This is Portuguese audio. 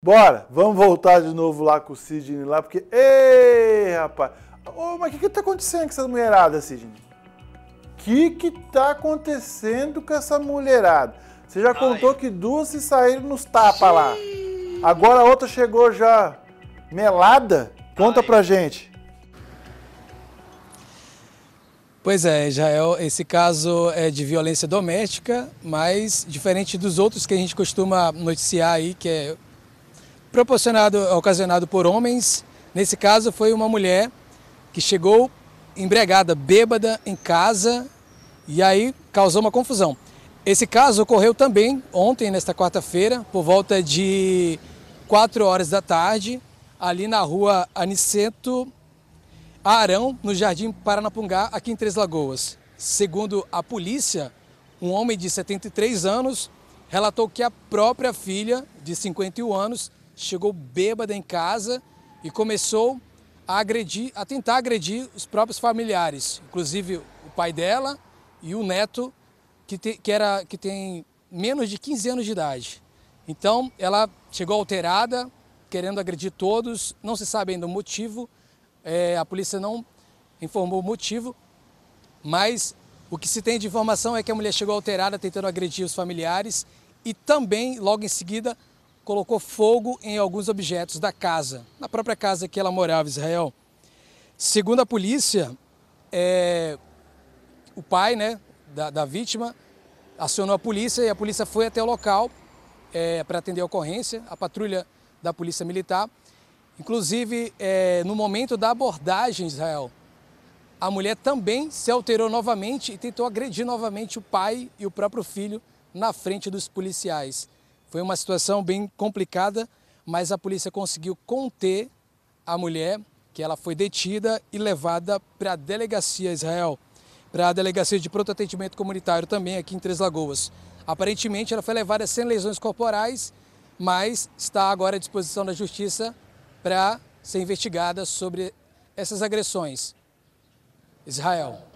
Bora, vamos voltar de novo lá com o Sidney lá, porque. Ei, rapaz! Ô, mas o que, que tá acontecendo com essa mulherada, Sidney? O que, que tá acontecendo com essa mulherada? Você já Ai. contou que duas se saíram nos tapas lá. Agora a outra chegou já melada? Conta Ai. pra gente. Pois é, Israel, esse caso é de violência doméstica, mas diferente dos outros que a gente costuma noticiar aí, que é proporcionado, ocasionado por homens. Nesse caso, foi uma mulher que chegou embregada, bêbada, em casa e aí causou uma confusão. Esse caso ocorreu também ontem, nesta quarta-feira, por volta de 4 horas da tarde, ali na rua Aniceto Arão, no Jardim Paranapungá, aqui em Três Lagoas. Segundo a polícia, um homem de 73 anos relatou que a própria filha, de 51 anos, chegou bêbada em casa e começou a agredir, a tentar agredir os próprios familiares, inclusive o pai dela e o neto que, te, que era que tem menos de 15 anos de idade. Então, ela chegou alterada, querendo agredir todos, não se sabe ainda o motivo, é, a polícia não informou o motivo, mas o que se tem de informação é que a mulher chegou alterada, tentando agredir os familiares e também, logo em seguida, colocou fogo em alguns objetos da casa, na própria casa que ela morava, Israel. Segundo a polícia, é, o pai né, da, da, vítima acionou a polícia e a polícia foi até o local é, para atender a ocorrência, a patrulha da polícia militar. Inclusive, é, no momento da abordagem, Israel, a mulher também se alterou novamente e tentou agredir novamente o pai e o próprio filho na frente dos policiais. Foi uma situação bem complicada, mas a polícia conseguiu conter a mulher, que ela foi detida e levada para a delegacia Israel, para a delegacia de pronto atendimento comunitário também aqui em Três Lagoas. Aparentemente ela foi levada sem lesões corporais, mas está agora à disposição da justiça para ser investigada sobre essas agressões. Israel.